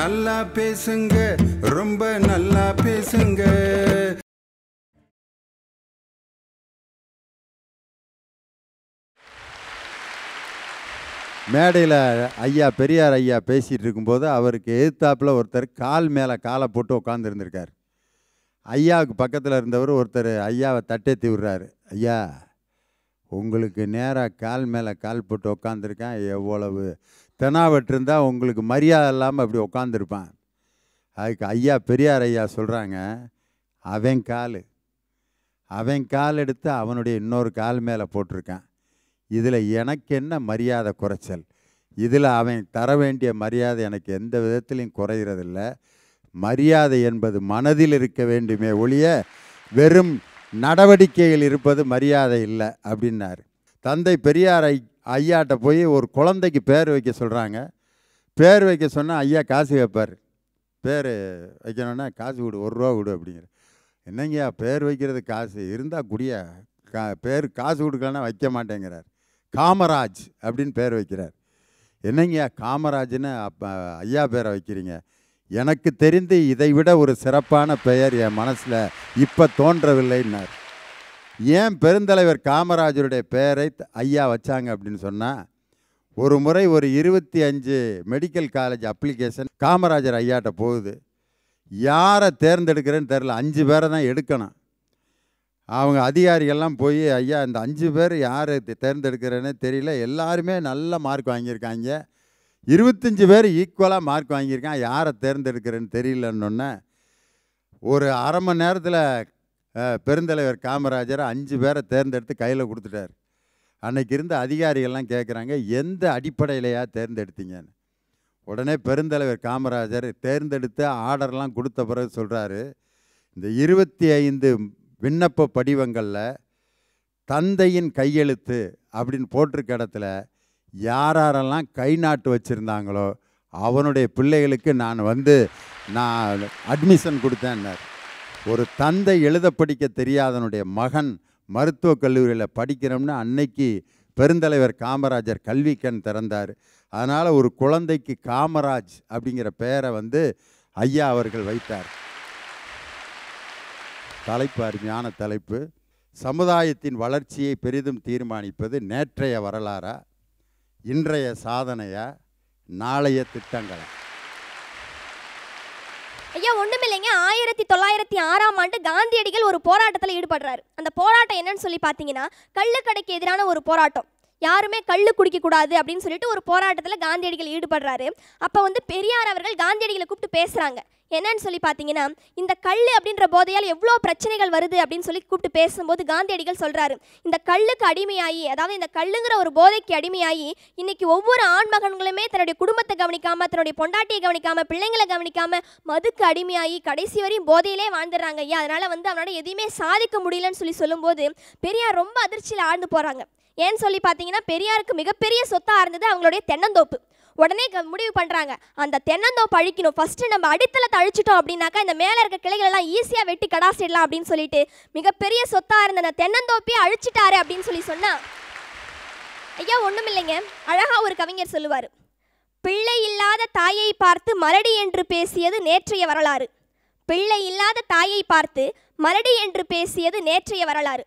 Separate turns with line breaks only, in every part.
நல்லா பேசுங்க ரொம்ப நல்லா பேசுங்க மேடையில் ஐயா பெரியார் ஐயா பேசிகிட்டு இருக்கும்போது அவருக்கு எதிர்த்தாப்பில் ஒருத்தர் கால் மேலே காலை போட்டு உட்காந்துருந்துருக்கார் ஐயாவுக்கு பக்கத்தில் இருந்தவர் ஒருத்தர் ஐயாவை தட்டேத்தி விடுறாரு ஐயா உங்களுக்கு நேராக கால் மேலே கால் போட்டு உட்காந்துருக்கேன் எவ்வளவு தெனாவட்டிருந்தால் உங்களுக்கு மரியாதை இல்லாமல் அப்படி உட்காந்துருப்பான் அதுக்கு ஐயா பெரியார் ஐயா சொல்கிறாங்க அவன் கால் அவன் கால் எடுத்து அவனுடைய இன்னொரு கால் மேலே போட்டிருக்கான் இதில் எனக்கு என்ன மரியாதை குறைச்சல் இதில் அவன் தர வேண்டிய மரியாதை எனக்கு எந்த விதத்திலையும் குறைகிறதில்ல மரியாதை என்பது மனதில் இருக்க வேண்டுமே ஒழிய வெறும் நடவடிக்கையில் இருப்பது மரியாதை இல்லை அப்படின்னார் தந்தை பெரியார் ஐ ஐயாட்ட போய் ஒரு குழந்தைக்கு பேர் வைக்க சொல்கிறாங்க பேர் வைக்க சொன்னால் ஐயா காசு வைப்பார் பேர் வைக்கணுன்னா காசு விடு ஒரு ரூபா விடு அப்படிங்கிற என்னங்கய்யா பேர் வைக்கிறது காசு இருந்தால் குடியா கா பேர் காசு கொடுக்கலன்னா வைக்க மாட்டேங்கிறார் காமராஜ் அப்படின்னு பேர் வைக்கிறார் என்னங்கய்யா காமராஜ்னு அப்போ ஐயா பேரை வைக்கிறீங்க எனக்கு தெரிந்து இதை விட ஒரு சிறப்பான பெயர் என் மனசில் இப்போ தோன்றவில்லைன்னார் ஏன் பெருந்தலைவர் காமராஜருடைய பெயரை ஐயா வச்சாங்க அப்படின்னு சொன்னால் ஒரு முறை ஒரு இருபத்தி அஞ்சு மெடிக்கல் காலேஜ் அப்ளிகேஷன் காமராஜர் ஐயாட்ட போகுது யாரை தேர்ந்தெடுக்கிறேன்னு தெரில அஞ்சு பேரை தான் எடுக்கணும் அவங்க அதிகாரிகள்லாம் போய் ஐயா இந்த அஞ்சு பேர் யார் தேர்ந்தெடுக்கிறேன்னு தெரியல எல்லாருமே நல்ல மார்க் வாங்கியிருக்காங்க இருபத்தஞ்சி பேர் ஈக்குவலாக மார்க் வாங்கியிருக்கான் யாரை தேர்ந்தெடுக்கிறேன்னு தெரியலன்னொன்னே ஒரு அரை மணி நேரத்தில் பெருந்தலைவர் காமராஜர் அஞ்சு பேரை தேர்ந்தெடுத்து கையில் கொடுத்துட்டார் அன்றைக்கி இருந்த அதிகாரிகள்லாம் கேட்குறாங்க எந்த அடிப்படையிலையா தேர்ந்தெடுத்தீங்கன்னு உடனே பெருந்தலைவர் காமராஜர் தேர்ந்தெடுத்து ஆர்டர்லாம் கொடுத்த பிறகு சொல்கிறாரு இந்த இருபத்தி ஐந்து விண்ணப்ப படிவங்களில் தந்தையின் கையெழுத்து அப்படின்னு போட்டிருக்க இடத்துல யாரெல்லாம் கை நாட்டு வச்சுருந்தாங்களோ அவனுடைய பிள்ளைகளுக்கு நான் வந்து நான் அட்மிஷன் கொடுத்தேன்னார் ஒரு தந்தை எழுத படிக்க தெரியாதனுடைய மகன் மருத்துவக் கல்லூரியில் படிக்கிறோம்னு அன்னைக்கு பெருந்தலைவர் காமராஜர் கல்வி கண் திறந்தார் அதனால் ஒரு குழந்தைக்கு காமராஜ் அப்படிங்கிற பெயரை வந்து ஐயா அவர்கள் வைத்தார் தலைப்பு அருமையான தலைப்பு சமுதாயத்தின் வளர்ச்சியை பெரிதும் தீர்மானிப்பது நேற்றைய வரலாறா இன்றைய சாதனையா நாளைய திட்டங்களா
ஐயா ஒன்றுமில்லைங்க ஆயிரத்தி தொள்ளாயிரத்தி ஆறாம் ஆண்டு காந்தியடிகள் ஒரு போராட்டத்தில் ஈடுபடுறாரு அந்த போராட்டம் என்னன்னு சொல்லி பார்த்தீங்கன்னா கள்ளுக்கடைக்கு எதிரான ஒரு போராட்டம் யாருமே கல் குடிக்கக்கூடாது அப்படின்னு சொல்லிட்டு ஒரு போராட்டத்தில் காந்தியடிகள் ஈடுபடுறாரு அப்போ வந்து பெரியார் அவர்கள் காந்தியடிகளை கூப்பிட்டு பேசுகிறாங்க என்னன்னு சொல்லி பார்த்தீங்கன்னா இந்த கல் அப்படின்ற போதையால் எவ்வளோ பிரச்சனைகள் வருது அப்படின்னு சொல்லி கூப்பிட்டு பேசும்போது காந்தியடிகள் சொல்கிறாரு இந்த கல்லுக்கு அடிமையாகி அதாவது இந்த கல்லுங்கிற ஒரு போதைக்கு அடிமையாகி இன்னைக்கு ஒவ்வொரு ஆண் மகன்களுமே தன்னுடைய குடும்பத்தை கவனிக்காமல் தன்னுடைய பொண்டாட்டியை கவனிக்காமல் பிள்ளைங்களை கவனிக்காமல் மதுக்கு அடிமையாகி கடைசி வரையும் போதையிலே வாழ்ந்துடுறாங்க ஐயா அதனால் வந்து அவனால் எதையுமே சாதிக்க முடியலன்னு சொல்லி சொல்லும்போது பெரியார் ரொம்ப அதிர்ச்சியில் ஆழ்ந்து போகிறாங்க ஏன்னு சொல்லி பார்த்தீங்கன்னா பெரியாருக்கு மிகப்பெரிய சொத்தாக இருந்தது அவங்களுடைய தென்னந்தோப்பு உடனே முடிவு பண்ணுறாங்க அந்த தென்னந்தோப்பு அழிக்கணும் ஃபஸ்ட்டு நம்ம அடித்தளத்தை அழிச்சிட்டோம் அப்படின்னாக்கா இந்த மேலே இருக்க கிளைகளெல்லாம் ஈஸியாக வெட்டி கடாசிடலாம் அப்படின்னு சொல்லிட்டு மிகப்பெரிய சொத்தாக இருந்த அந்த தென்னந்தோப்பையே அழிச்சிட்டாரு அப்படின்னு சொல்லி சொன்னால் ஐயா ஒன்றும் இல்லைங்க அழகாக ஒரு கவிஞர் சொல்லுவார் பிள்ளை இல்லாத தாயை பார்த்து மரடி என்று பேசியது நேற்றைய வரலாறு பிள்ளை இல்லாத தாயை பார்த்து மரடி என்று பேசியது நேற்றைய வரலாறு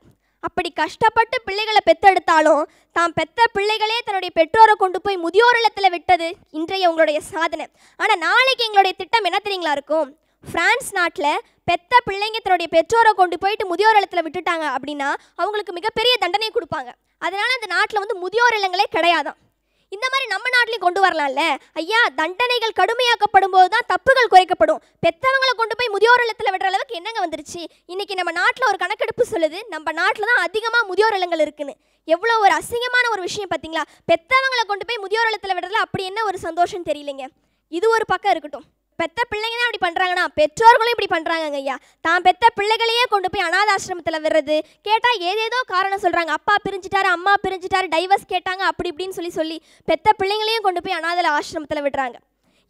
அப்படி கஷ்டப்பட்டு பிள்ளைகளை பெத்தெடுத்தாலும் தான் பெத்த பிள்ளைகளே தன்னுடைய பெற்றோரை கொண்டு போய் முதியோர் இல்லத்தில் விட்டது இன்றைய உங்களுடைய சாதனை ஆனால் நாளைக்கு எங்களுடைய திட்டம் என்ன தெரியுங்களா இருக்கும் ஃப்ரான்ஸ் நாட்டில் பெத்த பிள்ளைங்க தன்னுடைய பெற்றோரை கொண்டு போயிட்டு முதியோர் இல்லத்தில் விட்டுட்டாங்க அப்படின்னா அவங்களுக்கு மிகப்பெரிய தண்டனை கொடுப்பாங்க அதனால் அந்த நாட்டில் வந்து முதியோர் இல்லங்களே கிடையாதான் இந்த மாதிரி நம்ம நாட்டிலையும் கொண்டு வரலாம்ல ஐயா தண்டனைகள் கடுமையாக்கப்படும் போது தான் தப்புகள் குறைக்கப்படும் பெற்றவங்களை கொண்டு போய் முதியோர் இல்லத்தில் விடுற அளவுக்கு என்னங்க வந்துருச்சு இன்னைக்கு நம்ம நாட்டில் ஒரு கணக்கெடுப்பு சொல்லுது நம்ம நாட்டில் தான் அதிகமாக முதியோர் இல்லங்கள் இருக்குன்னு எவ்வளோ ஒரு அசிங்கமான ஒரு விஷயம் பார்த்தீங்களா பெற்றவங்களை கொண்டு போய் முதியோர் இல்லத்தில் விடுறதுல அப்படி என்ன ஒரு சந்தோஷம் தெரியலைங்க இது ஒரு பக்கம் இருக்கட்டும் பெத்த பிள்ளைங்க தான் இப்படி பண்ணுறாங்கண்ணா பெற்றோர்களும் இப்படி பண்ணுறாங்க ஐயா தான் பெத்த பிள்ளைகளையே கொண்டு போய் அனாதாசிரமத்தில் விடுறது கேட்டால் ஏதேதோ காரணம் சொல்கிறாங்க அப்பா பிரிஞ்சிட்டாரு அம்மா பிரிஞ்சிட்டாரு டைவர்ஸ் கேட்டாங்க அப்படி இப்படின்னு சொல்லி சொல்லி பெத்த பிள்ளைங்களையும் கொண்டு போய் அனாதல ஆசிரமத்தில் விடுறாங்க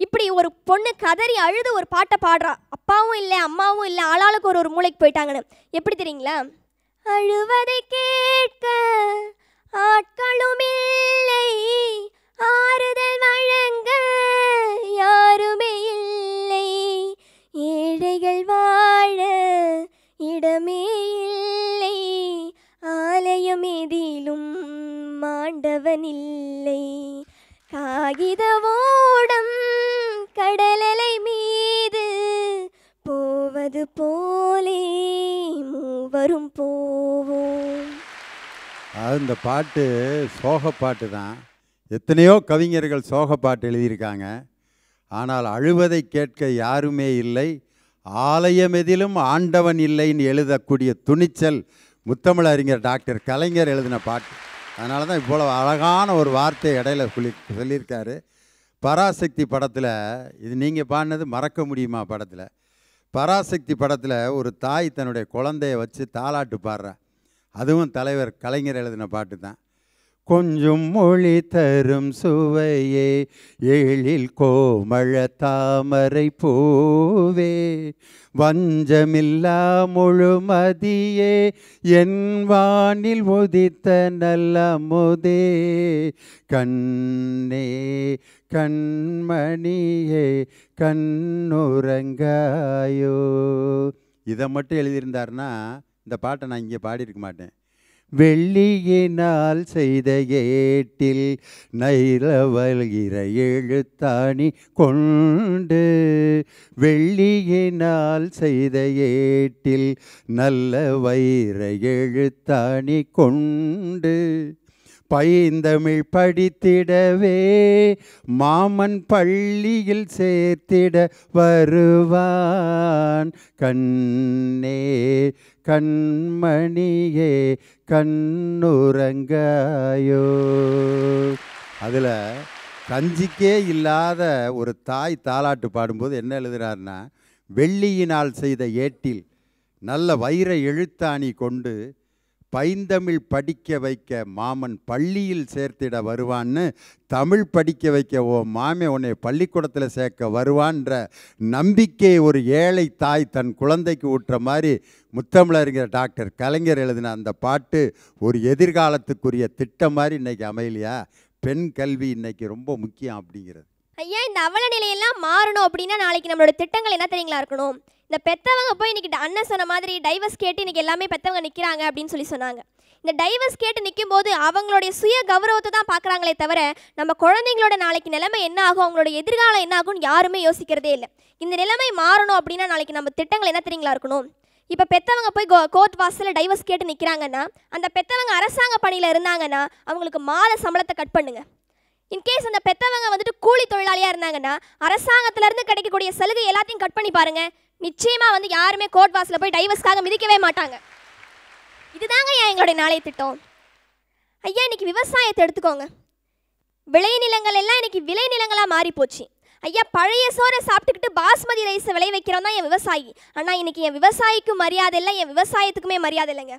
இப்படி ஒரு பொண்ணு கதறி அழுது ஒரு பாட்டை பாடுறா அப்பாவும் இல்லை அம்மாவும் இல்லை ஆளாளுக்கு ஒரு ஒரு மூளைக்கு போயிட்டாங்கன்னு எப்படி தெரியுங்களா அழுவதை கேட்க ஆட்களும் இல்லை ஆறுதல் வழங்க யாருமே இல்லை ஏழைகள் வாழ இடமே இல்லை ஆலயம் எதிலும் மாண்டவனில்லை காகித ஓடம் கடலலை மீது போவது போலே மூவரும் போவோம்
அந்த பாட்டு சோக பாட்டு தான் எத்தனையோ கவிஞர்கள் சோக பாட்டு எழுதியிருக்காங்க ஆனால் அழுவதை கேட்க யாருமே இல்லை ஆலயமெதிலும் ஆண்டவன் இல்லைன்னு எழுதக்கூடிய துணிச்சல் முத்தமிழ் அறிஞர் டாக்டர் கலைஞர் எழுதின பாட்டு அதனால தான் இவ்வளோ அழகான ஒரு வார்த்தை இடையில சொல்லி சொல்லியிருக்காரு பராசக்தி படத்தில் இது நீங்கள் பாடினது மறக்க முடியுமா படத்தில் பராசக்தி படத்தில் ஒரு தாய் தன்னுடைய குழந்தைய வச்சு தாளாட்டு பாடுறேன் அதுவும் தலைவர் கலைஞர் எழுதின பாட்டு தான் கொஞ்சம் மொழி தரும் சுவையே எழில் கோமழ தாமரை பூவே வஞ்சமில்லா முழுமதியே என் வானில் உதித்த நல்ல முதே கண்ணே கண்மணியே கண்ணுரங்காயோ இதை மட்டும் எழுதியிருந்தார்னா இந்த பாட்டை நான் இங்கே பாடியிருக்க மாட்டேன் வெள்ளியினால் செய்த ஏட்டில் நைரவல்கிற எழுத்தாணி கொண்டு வெள்ளியினால் செய்த ஏட்டில் நல்ல வைர எழுத்தாணி கொண்டு பைந்தமிழ் படித்திடவே மாமன் பள்ளியில் சேர்த்திட வருவான் கண்ணே கண்மணியே கண்ணுறங்காயோ அதில் கஞ்சிக்கே இல்லாத ஒரு தாய் தாலாட்டு பாடும்போது என்ன எழுதுகிறாருன்னா வெள்ளியினால் செய்த ஏட்டில் நல்ல வைர எழுத்தாணி கொண்டு பைந்தமிழ் படிக்க வைக்க மாமன் பள்ளியில் சேர்த்திட வருவான்னு தமிழ் படிக்க வைக்க ஓ மாமே உன்னை பள்ளிக்கூடத்தில் சேர்க்க வருவான்ற நம்பிக்கை ஒரு ஏழை தாய் தன் குழந்தைக்கு ஊட்டுற மாதிரி முத்தமிழறிஞர் டாக்டர் கலைஞர் எழுதின அந்த பாட்டு ஒரு எதிர்காலத்துக்குரிய திட்டம் மாதிரி இன்றைக்கி அமையலையா பெண் கல்வி இன்றைக்கி ரொம்ப முக்கியம் அப்படிங்கிறது
ஐயா இந்த அவல நிலையெல்லாம் மாறணும் அப்படின்னா நாளைக்கு நம்மளோட திட்டங்கள் என்ன தெரியுங்களா இருக்கணும் இந்த பெற்றவங்க போய் இன்றைக்கி அண்ணன் சொன்ன மாதிரி டைவர்ஸ் கேட்டு இன்றைக்கி எல்லாமே பெற்றவங்க நிற்கிறாங்க அப்படின்னு சொல்லி சொன்னாங்க இந்த டைவர்ஸ் கேட்டு நிற்கும் போது அவங்களுடைய சுய கௌரவத்தை தான் பார்க்குறாங்களே தவிர நம்ம குழந்தைங்களோட நாளைக்கு நிலைமை என்ன ஆகும் அவங்களோட எதிர்காலம் என்ன ஆகும்னு யாருமே யோசிக்கிறதே இல்லை இந்த நிலைமை மாறணும் அப்படின்னா நாளைக்கு நம்ம திட்டங்கள் என்ன தெரியுங்களா இருக்கணும் இப்போ பெற்றவங்க போய் கோ கோர்ட் வாசலில் டைவர்ஸ் கேட்டு நிற்கிறாங்கன்னா அந்த பெற்றவங்க அரசாங்க பணியில் இருந்தாங்கன்னா அவங்களுக்கு மாத சம்பளத்தை கட் பண்ணுங்கள் இன்கேஸ் அந்த பெற்றவங்க வந்துட்டு கூலி தொழிலாளியாக இருந்தாங்கன்னா அரசாங்கத்திலேருந்து கிடைக்கக்கூடிய சலுகை எல்லாத்தையும் கட் பண்ணி பாருங்கள் நிச்சயமாக வந்து யாருமே கோர்ட் வாசலில் போய் டைவர்ஸ்க்காக மிதிக்கவே மாட்டாங்க இதுதாங்க ஏன் எங்களுடைய நாளைய திட்டம் ஐயா இன்னைக்கு விவசாயத்தை எடுத்துக்கோங்க விளைநிலங்கள் எல்லாம் இன்னைக்கு விளைநிலங்களாக மாறி போச்சு ஐயா பழைய சோறை சாப்பிட்டுக்கிட்டு பாஸ்மதி ரைஸை விளை வைக்கிறோம் தான் என் விவசாயி ஆனால் இன்னைக்கு என் விவசாயிக்கும் மரியாதை இல்லை என் விவசாயத்துக்குமே மரியாதை இல்லைங்க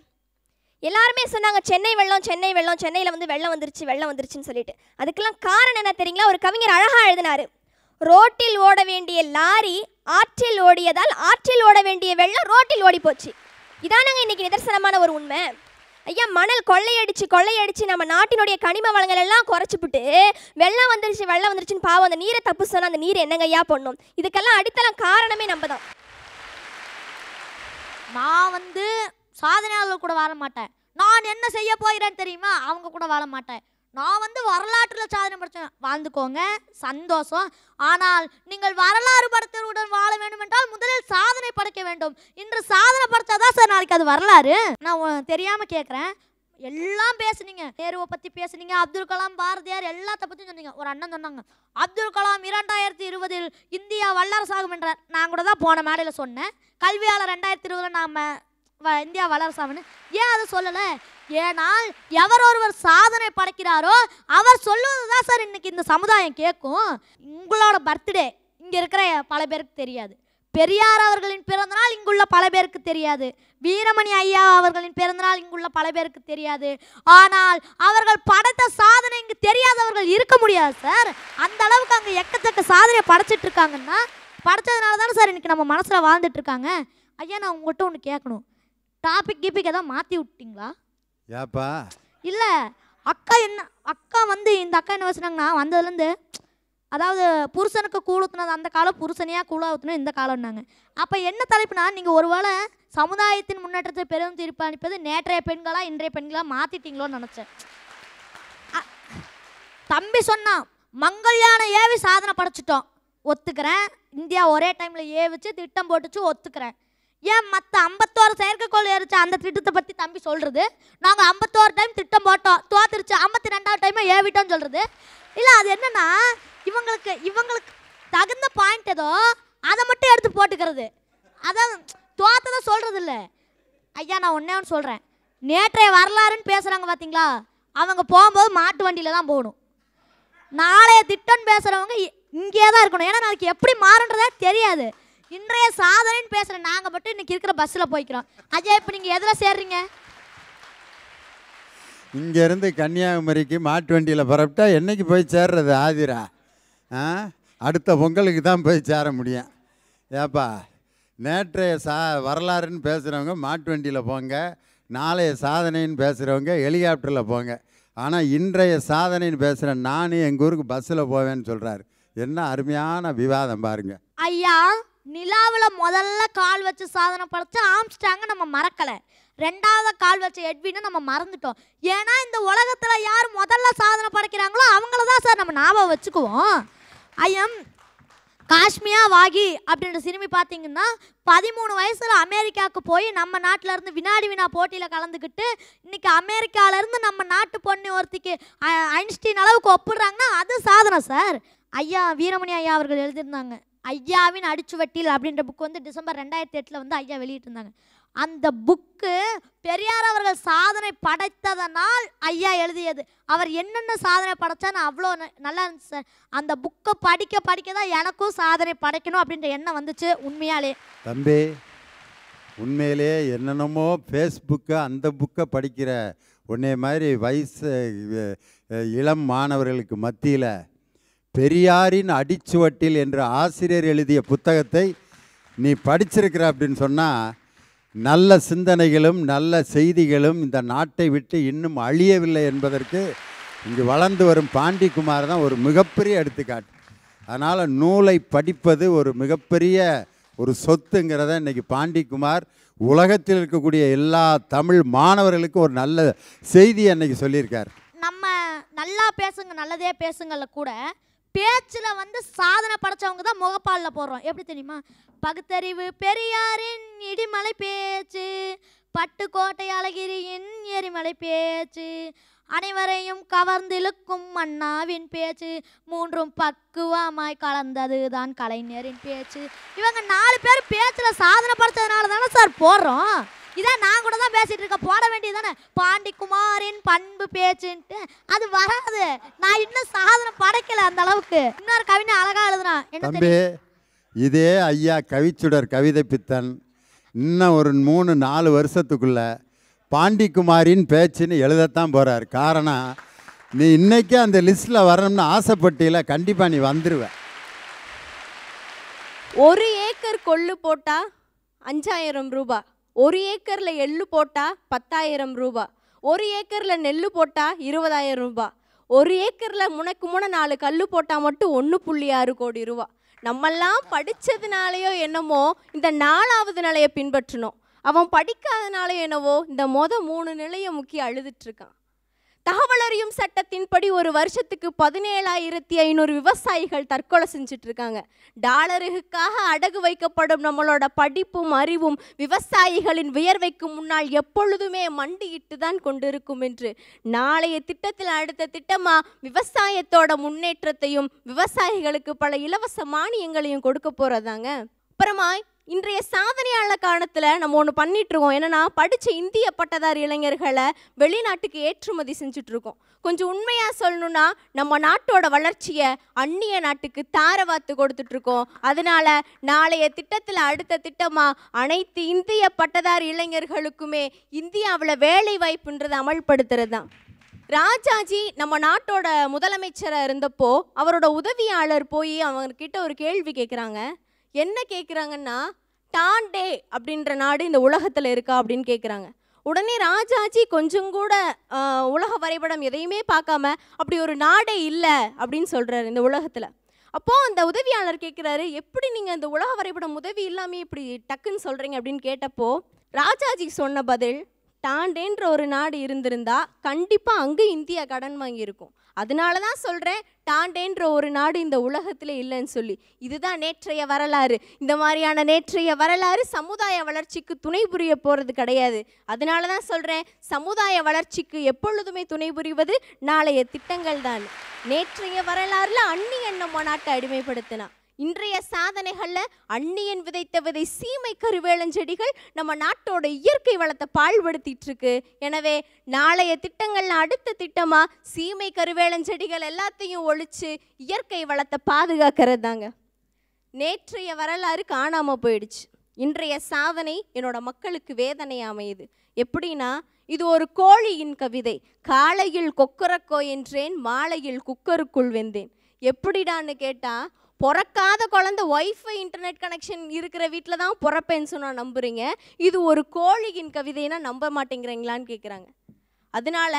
எல்லாருமே சொன்னாங்க சென்னை வெள்ளம் சென்னை வெள்ளம் சென்னையில் வந்து வெள்ளம் வந்துருச்சு வெள்ளம் வந்துருச்சுன்னு சொல்லிட்டு அதுக்கெல்லாம் காரணம் என்ன தெரியுங்களா ஒரு கவிஞர் அழகாக எழுதினார் ரோட்டில் ஓட வேண்டிய லாரி ஆற்றில் ஓடியதால் ஆற்றில் ஓட வேண்டிய வெள்ளம் ரோட்டில் ஓடி போச்சு இதானங்க இன்னைக்கு நிதர்சனமான ஒரு உண்மை ஐயா மணல் கொள்ளையடிச்சு கொள்ளையடிச்சு நம்ம நாட்டினுடைய கனிம வளங்கள் எல்லாம் குறைச்சிப்பிட்டு வெள்ளம் வந்துருச்சு வெள்ளம் வந்துருச்சுன்னு பாவம் அந்த நீரை தப்பு சொன்னால் அந்த நீர் என்னங்க ஐயா பண்ணும் இதுக்கெல்லாம் அடித்தளம் காரணமே நம்ம தான் நான் வந்து சாதனையாளர்
கூட வாழ மாட்டேன் நான் என்ன செய்ய போகிறேன்னு தெரியுமா அவங்க கூட வாழ மாட்டேன் நான் வந்து வரலாற்றில் சாதனை படைச்சேன் வாழ்ந்துக்கோங்க சந்தோஷம் ஆனால் நீங்கள் வரலாறு படத்தருடன் வாழ வேண்டும் என்றால் முதலில் சாதனை படைக்க வேண்டும் இன்று சாதனை படைச்சாதான் சார் நாளைக்கு அது வரலாறு நான் தெரியாமல் கேட்குறேன் எல்லாம் பேசுனீங்க நேருவை பற்றி பேசுனீங்க அப்துல் கலாம் பாரதியார் எல்லாத்த பற்றியும் சொன்னீங்க ஒரு அண்ணன் சொன்னாங்க அப்துல் கலாம் இரண்டாயிரத்தி இருபதில் இந்தியா வல்லரசாகும் என்றார் நான் கூட தான் போன மேடையில் சொன்னேன் கல்வியாளர் ரெண்டாயிரத்தி இருபதில் நாம் இந்தியா வல்லரசாகுன்னு ஏன் அதை சொல்லலை ஏனால் எவர் ஒருவர் சாதனை படைக்கிறாரோ அவர் சொல்லுவது தான் சார் இன்னைக்கு இந்த சமுதாயம் கேட்கும் உங்களோட பர்த்டே இங்கே இருக்கிற பல பேருக்கு தெரியாது பெரியார் அவர்களின் பிறந்தநாள் இங்குள்ள பல பேருக்கு தெரியாது வீரமணி ஐயா அவர்களின் பிறந்தநாள் இங்குள்ள பல பேருக்கு தெரியாது ஆனால் அவர்கள் படைத்த சாதனை இங்கு தெரியாதவர்கள் இருக்க முடியாது சார் அந்த அளவுக்கு அங்கே எக்கச்சக்க சாதனையை படைச்சிட்டு இருக்காங்கன்னா படைச்சதுனால தானே சார் இன்னைக்கு நம்ம மனசில் வாழ்ந்துட்டு இருக்காங்க ஐயா நான் உங்கள்கிட்ட ஒன்று கேட்கணும் டாபிக் கீபிக் எதாவது மாற்றி விட்டீங்களா ஏப்பா இல்லை அக்கா என்ன அக்கா வந்து இந்த அக்கா என்ன வச்சுனாங்கண்ணா வந்ததுலேருந்து அதாவது புருஷனுக்கு கூழுத்துனது அந்த காலம் புருஷனையாக கூழ ஊற்றுனது இந்த காலம்னாங்க அப்போ என்ன தலைப்புனா நீங்கள் ஒரு வேளை சமுதாயத்தின் முன்னேற்றத்தை பெரும் தீர்ப்பு அனுப்பது நேற்றைய பெண்களாக இன்றைய பெண்களாக மாற்றிட்டீங்களோன்னு நினச்சேன் தம்பி சொன்னான் மங்கள்யான ஏவி சாதனை படைச்சிட்டோம் ஒத்துக்கிறேன் இந்தியா ஒரே டைமில் ஏவிச்சு திட்டம் போட்டுச்சு ஒத்துக்கிறேன் ஏன் மற்ற ஐம்பத்தோரு செயல் மேற்கோள் ஏறிச்ச அந்த திட்டத்தை பற்றி தம்பி சொல்கிறது நாங்கள் ஐம்பத்தோரு டைம் திட்டம் போட்டோம் தோத்துருச்சு ஐம்பத்தி ரெண்டாவது டைமே ஏவிட்டோம்னு சொல்கிறது இல்லை அது என்னென்னா இவங்களுக்கு இவங்களுக்கு தகுந்த பாயிண்ட் ஏதோ அதை மட்டும் எடுத்து போட்டுக்கிறது அதான் தோத்ததை சொல்கிறது இல்லை ஐயா நான் ஒன்றே ஒன்று சொல்கிறேன் நேற்றைய வரலாறுன்னு பேசுகிறாங்க பார்த்தீங்களா அவங்க போகும்போது மாட்டு வண்டியில் தான் போகணும் நாளைய திட்டம்னு பேசுகிறவங்க இங்கேயே தான் இருக்கணும் ஏன்னா நாளைக்கு எப்படி மாறுன்றதே தெரியாது இன்றைய சாதனைன்னு பேசுற நாங்கள் மட்டும் இன்னைக்கு இருக்கிற பஸ்ஸில் போய்க்கிறோம் அஜய் இப்போ நீங்கள் எதில் சேர்றீங்க
இங்கேருந்து கன்னியாகுமரிக்கு மாட்டு வண்டியில் பரப்பிட்டா என்னைக்கு போய் சேர்றது ஆதிரா ஆ அடுத்த பொங்கலுக்கு தான் போய் சேர முடியும் ஏப்பா நேற்றைய சா வரலாறுன்னு பேசுகிறவங்க மாட்டு வண்டியில் போங்க நாளைய சாதனைன்னு பேசுகிறவங்க ஹெலிகாப்டரில் போங்க ஆனால் இன்றைய சாதனைன்னு பேசுகிற நானும் எங்கள் ஊருக்கு பஸ்ஸில் போவேன்னு சொல்கிறாரு என்ன அருமையான விவாதம் பாருங்கள்
ஐயா நிலாவில் முதல்ல கால் வச்சு சாதனை படைச்சு ஆம்ஸ்டாங்கை நம்ம மறக்கலை ரெண்டாவது கால் வச்ச எட்வின்னு நம்ம மறந்துட்டோம் ஏன்னா இந்த உலகத்தில் யார் முதல்ல சாதனை படைக்கிறாங்களோ அவங்கள தான் சார் நம்ம ஞாபகம் வச்சுக்குவோம் ஐஎம் காஷ்மியா வாகி அப்படின்ற சிறுமி பார்த்தீங்கன்னா பதிமூணு வயசில் அமெரிக்காவுக்கு போய் நம்ம நாட்டிலேருந்து வினாடி வினா போட்டியில் கலந்துக்கிட்டு இன்றைக்கி அமெரிக்காவிலேருந்து நம்ம நாட்டு பொண்ணு ஒருத்திக்கு ஐன்ஸ்டீன் அளவுக்கு ஒப்பிடுறாங்கன்னா அது சாதனை சார் ஐயா வீரமணி ஐயா அவர்கள் எழுதியிருந்தாங்க ஐயாவின் அடிச்சுவட்டில் அப்படின்ற புக் வந்து டிசம்பர் ரெண்டாயிரத்தி எட்டில் வந்து ஐயா வெளியிட்டிருந்தாங்க அந்த புக்கு பெரியார் அவர்கள் சாதனை படைத்ததனால் ஐயா எழுதியது அவர் என்னென்ன சாதனை படைச்சான்னு அவ்வளோ நல்லா இருந்துச்சு சார் அந்த புக்கை படிக்க படிக்க தான் எனக்கும் சாதனை படைக்கணும் அப்படின்ற எண்ணம் வந்துச்சு உண்மையாலே
தம்பி உண்மையிலே என்னென்னமோ ஃபேஸ்புக்கை அந்த புக்கை படிக்கிற உன்னைய மாதிரி வயசு இளம் மாணவர்களுக்கு மத்தியில் பெரியாரின் அடிச்சுவட்டில் என்று ஆசிரியர் எழுதிய புத்தகத்தை நீ படிச்சிருக்கிற அப்படின்னு சொன்னால் நல்ல சிந்தனைகளும் நல்ல செய்திகளும் இந்த நாட்டை விட்டு இன்னும் அழியவில்லை என்பதற்கு இங்கு வளர்ந்து வரும் பாண்டிக்குமார் தான் ஒரு மிகப்பெரிய எடுத்துக்காட்டு அதனால் நூலை படிப்பது ஒரு மிகப்பெரிய ஒரு சொத்துங்கிறத இன்றைக்கி பாண்டிக்குமார் உலகத்தில் இருக்கக்கூடிய எல்லா தமிழ் மாணவர்களுக்கும் ஒரு நல்ல செய்தி அன்னைக்கு சொல்லியிருக்கார்
நம்ம நல்லா பேசுங்க நல்லதே பேசுங்கள கூட பேச்சில் வந்து சாதனை படைச்சவங்க தான் முகப்பாலில் போடுறோம் எப்படி தெரியுமா பகுத்தறிவு பெரியாரின் இடிமலை பேச்சு பட்டுக்கோட்டை அழகிரியின் எரிமலை பேச்சு அனைவரையும் கவர்ந்திழுக்கும் அண்ணாவின் பேச்சு மூன்றும் பக்குவமாய் கலந்தது தான் கலைஞரின் பேச்சு இவங்க நாலு பேர் பேச்சில் சாதனை படைச்சதுனால தானே சார் போடுறோம் இதான் நான் கூட தான் பேசிட்டு இருக்கேன் போட வேண்டியது தானே பாண்டிக்குமாரின் பண்பு பேச்சுன்ட்டு அது வராது நான் இன்னும் சாதனை படைக்கல அந்த அளவுக்கு இன்னொரு கவிஞர் அழகா எழுதுறான் என்ன
இதே ஐயா கவிச்சுடர் கவிதை பித்தன் இன்னும் ஒரு மூணு நாலு வருஷத்துக்குள்ள பாண்டிக்குமாரின் பேச்சுன்னு எழுதத்தான் போறார் காரணம் நீ இன்றைக்கே அந்த லிஸ்ட்டில் வரணும்னு ஆசைப்பட்டியில கண்டிப்பாக நீ வந்துடுவ
ஒரு ஏக்கர் கொள்ளு போட்டால் அஞ்சாயிரம் ரூபாய் ஒரு ஏக்கரில் எள்ளு போட்டால் பத்தாயிரம் ரூபா ஒரு ஏக்கரில் நெல் போட்டால் இருபதாயிரம் ரூபா ஒரு ஏக்கரில் முனக்கு முன நாலு கல் போட்டால் மட்டும் ஒன்று புள்ளி ஆறு கோடி ரூபா நம்மெல்லாம் படித்ததுனாலையோ என்னமோ இந்த நாலாவது நிலையை பின்பற்றணும் அவன் படிக்காதனால என்னவோ இந்த மொதல் மூணு நிலையை முக்கிய அழுதுட்ருக்கான் தகவல் அறியும் சட்டத்தின்படி ஒரு வருஷத்துக்கு பதினேழாயிரத்தி ஐநூறு விவசாயிகள் தற்கொலை செஞ்சுட்டு இருக்காங்க டாலருக்காக அடகு வைக்கப்படும் நம்மளோட படிப்பும் அறிவும் விவசாயிகளின் வியர்வைக்கு முன்னால் எப்பொழுதுமே மண்டியிட்டு தான் கொண்டிருக்கும் என்று நாளைய திட்டத்தில் அடுத்த திட்டமா விவசாயத்தோட முன்னேற்றத்தையும் விவசாயிகளுக்கு பல இலவச மானியங்களையும் கொடுக்க போறதாங்க அப்புறமா இன்றைய சாதனையாளர் காலத்தில் நம்ம ஒன்று பண்ணிட்டுருக்கோம் என்னென்னா படித்த இந்திய பட்டதாரி இளைஞர்களை வெளிநாட்டுக்கு ஏற்றுமதி செஞ்சிட்ருக்கோம் கொஞ்சம் உண்மையாக சொல்லணும்னா நம்ம நாட்டோட வளர்ச்சியை அந்நிய நாட்டுக்கு தாரவாத்து கொடுத்துட்ருக்கோம் அதனால் நாளைய திட்டத்தில் அடுத்த திட்டமாக அனைத்து இந்திய பட்டதாரி இளைஞர்களுக்குமே இந்தியாவில் வேலை வாய்ப்புன்றதை அமல்படுத்துறது தான் ராஜாஜி நம்ம நாட்டோட முதலமைச்சராக இருந்தப்போ அவரோட உதவியாளர் போய் அவங்கக்கிட்ட ஒரு கேள்வி கேட்குறாங்க என்ன கேட்குறாங்கன்னா டாண்டே அப்படின்ற நாடு இந்த உலகத்தில் இருக்கா அப்படின்னு கேட்குறாங்க உடனே ராஜாஜி கொஞ்சம் கூட உலக வரைபடம் எதையுமே பார்க்காம அப்படி ஒரு நாடே இல்லை அப்படின்னு சொல்கிறாரு இந்த உலகத்தில் அப்போது அந்த உதவியாளர் கேட்குறாரு எப்படி நீங்கள் அந்த உலக வரைபடம் உதவி இல்லாமல் இப்படி டக்குன்னு சொல்கிறீங்க அப்படின்னு கேட்டப்போ ராஜாஜி சொன்ன பதில் டாண்டேன்ற ஒரு நாடு இருந்திருந்தா கண்டிப்பாக அங்கே இந்தியா கடன் வாங்கியிருக்கும் அதனால தான் சொல்கிறேன் டாண்டேன்ற ஒரு நாடு இந்த உலகத்தில் இல்லைன்னு சொல்லி இதுதான் நேற்றைய வரலாறு இந்த மாதிரியான நேற்றைய வரலாறு சமுதாய வளர்ச்சிக்கு துணை புரிய போகிறது கிடையாது அதனால தான் சொல்கிறேன் சமுதாய வளர்ச்சிக்கு எப்பொழுதுமே துணை புரிவது நாளைய திட்டங்கள் தான் நேற்றைய வரலாறில் அன்னி என்ன மாநாட்டை அடிமைப்படுத்தினான் இன்றைய சாதனைகளில் அந்நியன் விதைத்த விதை சீமை கருவேளஞ்செடிகள் நம்ம நாட்டோட இயற்கை வளத்தை பாழ்படுத்திட்டு இருக்கு எனவே நாளைய திட்டங்கள்ல அடுத்த திட்டமாக சீமை கருவேளஞ்செடிகள் எல்லாத்தையும் ஒழிச்சு இயற்கை வளத்தை பாதுகாக்கிறது தாங்க நேற்றைய வரலாறு காணாமல் போயிடுச்சு இன்றைய சாதனை என்னோட மக்களுக்கு வேதனை அமையுது எப்படின்னா இது ஒரு கோழியின் கவிதை காலையில் கொக்கரக்கோ என்றேன் மாலையில் குக்கருக்குள் வெந்தேன் எப்படிடான்னு கேட்டால் பிறக்காத குழந்த ஒய்ஃபை இன்டர்நெட் கனெக்ஷன் இருக்கிற வீட்டில் தான் பிறப்பேன்னு சொன்னால் நம்புகிறீங்க இது ஒரு கோழியின் கவிதைன்னா நம்ப மாட்டேங்கிறீங்களான்னு கேட்குறாங்க அதனால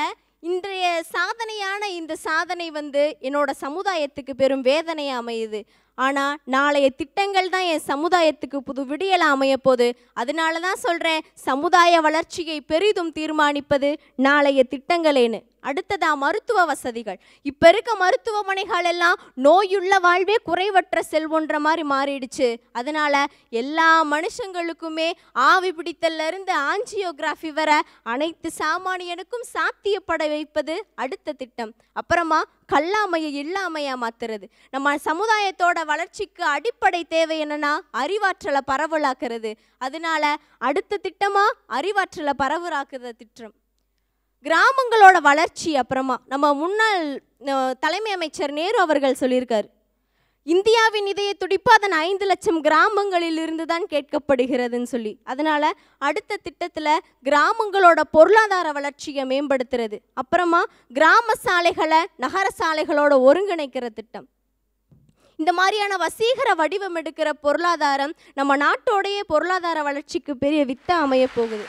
இன்றைய சாதனையான இந்த சாதனை வந்து என்னோட சமுதாயத்துக்கு பெரும் வேதனையாக அமையுது ஆனால் நாளைய திட்டங்கள் தான் என் சமுதாயத்துக்கு புது விடியலாக அமையப்போகுது அதனால தான் சொல்கிறேன் சமுதாய வளர்ச்சியை பெரிதும் தீர்மானிப்பது நாளைய திட்டங்களேன்னு அடுத்ததா மருத்துவ வசதிகள் இப்போ இருக்க மருத்துவமனைகள் எல்லாம் நோயுள்ள வாழ்வே குறைவற்ற செல்வன்ற மாதிரி மாறிடுச்சு அதனால எல்லா மனுஷங்களுக்குமே ஆவி இருந்து ஆஞ்சியோகிராஃபி வர அனைத்து சாமானியனுக்கும் சாத்தியப்பட வைப்பது அடுத்த திட்டம் அப்புறமா கல்லாமையை இல்லாமையா மாத்துறது நம்ம சமுதாயத்தோட வளர்ச்சிக்கு அடிப்படை தேவை என்னன்னா அறிவாற்றலை பரவலாக்குறது அதனால அடுத்த திட்டமா அறிவாற்றலை பரவலாக்குற திட்டம் கிராமங்களோட வளர்ச்சி அப்புறமா நம்ம முன்னாள் தலைமை அமைச்சர் நேரு அவர்கள் சொல்லியிருக்கார் இந்தியாவின் இதய துடிப்பு அதன் ஐந்து லட்சம் கிராமங்களில் இருந்து தான் கேட்கப்படுகிறதுன்னு சொல்லி அதனால் அடுத்த திட்டத்தில் கிராமங்களோட பொருளாதார வளர்ச்சியை மேம்படுத்துறது அப்புறமா கிராம சாலைகளை நகர சாலைகளோட ஒருங்கிணைக்கிற திட்டம் இந்த மாதிரியான வசீகர வடிவம் எடுக்கிற பொருளாதாரம் நம்ம நாட்டோடைய பொருளாதார வளர்ச்சிக்கு பெரிய வித்தை அமைய போகுது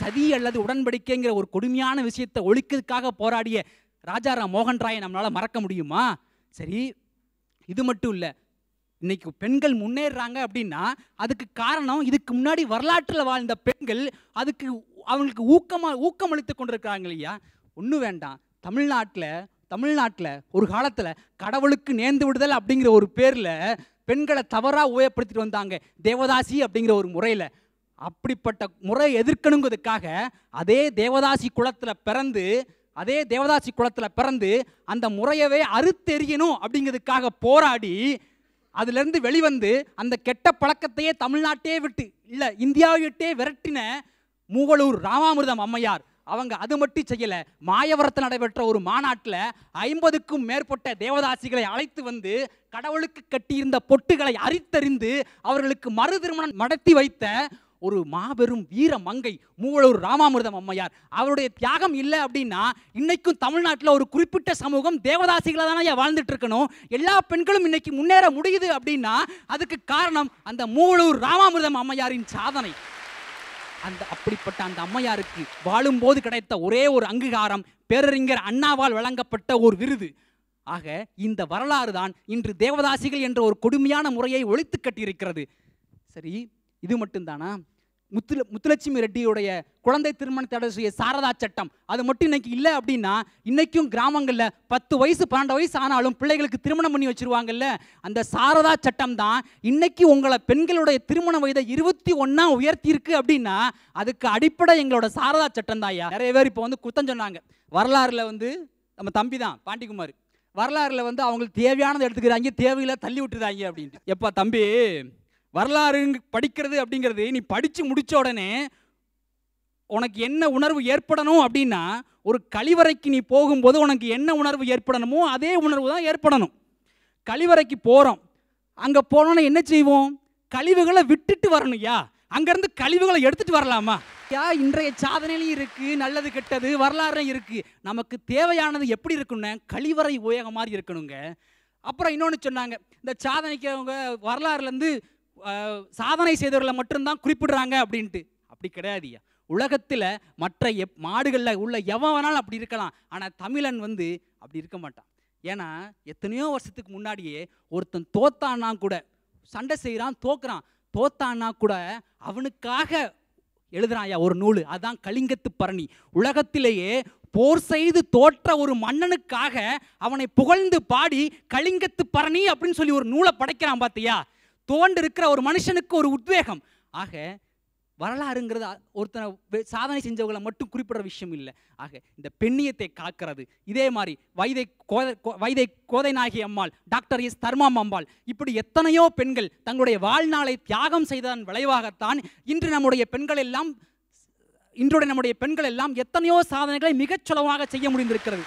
சதி அல்லது உடன்படிக்கைங்கிற ஒரு கொடுமையான விஷயத்தை ஒழிக்கிறதுக்காக போராடிய ராஜாராம் மோகன் ராயை நம்மளால் மறக்க முடியுமா சரி இது மட்டும் இல்லை இன்னைக்கு பெண்கள் முன்னேறுறாங்க அப்படின்னா அதுக்கு காரணம் இதுக்கு முன்னாடி வரலாற்றில் வாழ்ந்த பெண்கள் அதுக்கு அவங்களுக்கு ஊக்கமாக ஊக்கம் அளித்து கொண்டிருக்கிறாங்க இல்லையா ஒன்றும் வேண்டாம் தமிழ்நாட்டில் தமிழ்நாட்டில் ஒரு காலத்தில் கடவுளுக்கு நேர்ந்து விடுதல் அப்படிங்கிற ஒரு பேரில் பெண்களை தவறாக உபயோகப்படுத்திட்டு வந்தாங்க தேவதாசி அப்படிங்கிற ஒரு முறையில் அப்படிப்பட்ட முறை எதிர்க்கணுங்கிறதுக்காக அதே தேவதாசி குளத்தில் பிறந்து அதே தேவதாசி குளத்தில் பிறந்து அந்த முறையவே அறுத்தெறியணும் அப்படிங்கிறதுக்காக போராடி அதுலேருந்து வெளிவந்து அந்த கெட்ட பழக்கத்தையே தமிழ்நாட்டையே விட்டு இல்லை இந்தியாவை விட்டே விரட்டின மூவலூர் ராமாமிருதம் அம்மையார் அவங்க அது மட்டும் செய்யலை மாயவரத்தில் நடைபெற்ற ஒரு மாநாட்டில் ஐம்பதுக்கும் மேற்பட்ட தேவதாசிகளை அழைத்து வந்து கடவுளுக்கு கட்டியிருந்த பொட்டுகளை அரித்தறிந்து அவர்களுக்கு மறு திருமணம் நடத்தி வைத்த ஒரு மாபெரும் வீர மங்கை மூவலூர் ராமாமிர்தம் அம்மையார் அவருடைய தியாகம் இல்லை அப்படின்னா இன்னைக்கும் தமிழ்நாட்டில் ஒரு குறிப்பிட்ட சமூகம் தேவதாசிகளாக தானே வாழ்ந்துட்டு இருக்கணும் எல்லா பெண்களும் இன்னைக்கு முன்னேற முடியுது அப்படின்னா அதுக்கு காரணம் அந்த மூவலூர் ராமாமிர்தம் அம்மையாரின் சாதனை அந்த அப்படிப்பட்ட அந்த அம்மையாருக்கு வாழும்போது கிடைத்த ஒரே ஒரு அங்கீகாரம் பேரறிஞர் அண்ணாவால் வழங்கப்பட்ட ஒரு விருது ஆக இந்த வரலாறு தான் இன்று தேவதாசிகள் என்ற ஒரு கொடுமையான முறையை ஒழித்து கட்டியிருக்கிறது சரி இது மட்டும்தானா முத்துல முத்துலட்சுமி ரெட்டியுடைய குழந்தை திருமண தடை செய்ய சாரதா சட்டம் அது மட்டும் இன்னைக்கு இல்லை அப்படின்னா இன்னைக்கும் கிராமங்களில் பத்து வயசு பன்னெண்டு வயசு ஆனாலும் பிள்ளைகளுக்கு திருமணம் பண்ணி வச்சுருவாங்கல்ல அந்த சாரதா சட்டம் தான் இன்னைக்கு உங்களை பெண்களுடைய திருமண வயதை இருபத்தி உயர்த்தி உயர்த்தியிருக்கு அப்படின்னா அதுக்கு அடிப்படை எங்களோட சாரதா சட்டம் தான் நிறைய பேர் இப்போ வந்து குத்தம் சொன்னாங்க வரலாறில் வந்து நம்ம தம்பி தான் பாண்டிக்குமார் வரலாறில் வந்து அவங்களுக்கு தேவையானதை எடுத்துக்கிறாங்க தேவையில்லை தள்ளி விட்டுறாங்க அப்படின்ட்டு எப்போ தம்பி வரலாறு படிக்கிறது அப்படிங்கிறது நீ படித்து முடித்த உடனே உனக்கு என்ன உணர்வு ஏற்படணும் அப்படின்னா ஒரு கழிவறைக்கு நீ போகும்போது உனக்கு என்ன உணர்வு ஏற்படணுமோ அதே உணர்வு தான் ஏற்படணும் கழிவறைக்கு போகிறோம் அங்கே போனோன்னா என்ன செய்வோம் கழிவுகளை விட்டுட்டு வரணும் யா அங்கேருந்து கழிவுகளை எடுத்துகிட்டு வரலாமா யா இன்றைய சாதனையிலையும் இருக்குது நல்லது கெட்டது வரலாறுலையும் இருக்குது நமக்கு தேவையானது எப்படி இருக்குன்னு கழிவறை உபயோகம் மாதிரி இருக்கணுங்க அப்புறம் இன்னொன்று சொன்னாங்க இந்த சாதனைக்கு அவங்க வரலாறுலேருந்து சாதனை செய்தவர்களை மட்டும்தான் குறிப்பிடுறாங்க அப்படின்ட்டு அப்படி கிடையாதுயா உலகத்தில் மற்ற எப் மாடுகளில் உள்ள எவன் வேணாலும் அப்படி இருக்கலாம் ஆனால் தமிழன் வந்து அப்படி இருக்க மாட்டான் ஏன்னா எத்தனையோ வருஷத்துக்கு முன்னாடியே ஒருத்தன் தோத்தான்னா கூட சண்டை செய்கிறான் தோக்குறான் தோத்தான்னா கூட அவனுக்காக எழுதுறான் ஐயா ஒரு நூல் அதான் கலிங்கத்து பரணி உலகத்திலேயே போர் செய்து தோற்ற ஒரு மன்னனுக்காக அவனை புகழ்ந்து பாடி கலிங்கத்து பரணி அப்படின்னு சொல்லி ஒரு நூலை படைக்கிறான் பார்த்தியா தோண்டு இருக்கிற ஒரு மனுஷனுக்கு ஒரு உத்வேகம் ஆக வரலாறுங்கிறது ஒருத்தனை சாதனை செஞ்சவங்களை மட்டும் குறிப்பிடுற விஷயம் இல்லை ஆக இந்த பெண்ணியத்தை காக்கிறது இதே மாதிரி வைதை கோதை வைதை Kothainayaki Ammal doctor S Dharmambal இப்படி எத்தனையோ பெண்கள் தங்களுடைய வாழ்நாளை தியாகம் செய்ததன் விளைவாகத்தான் இன்று நம்முடைய பெண்கள் எல்லாம் இன்றுடைய நம்முடைய பெண்கள் எல்லாம் எத்தனையோ சாதனைகளை மிகச் சுலபமாக செய்ய முடிந்திருக்கிறது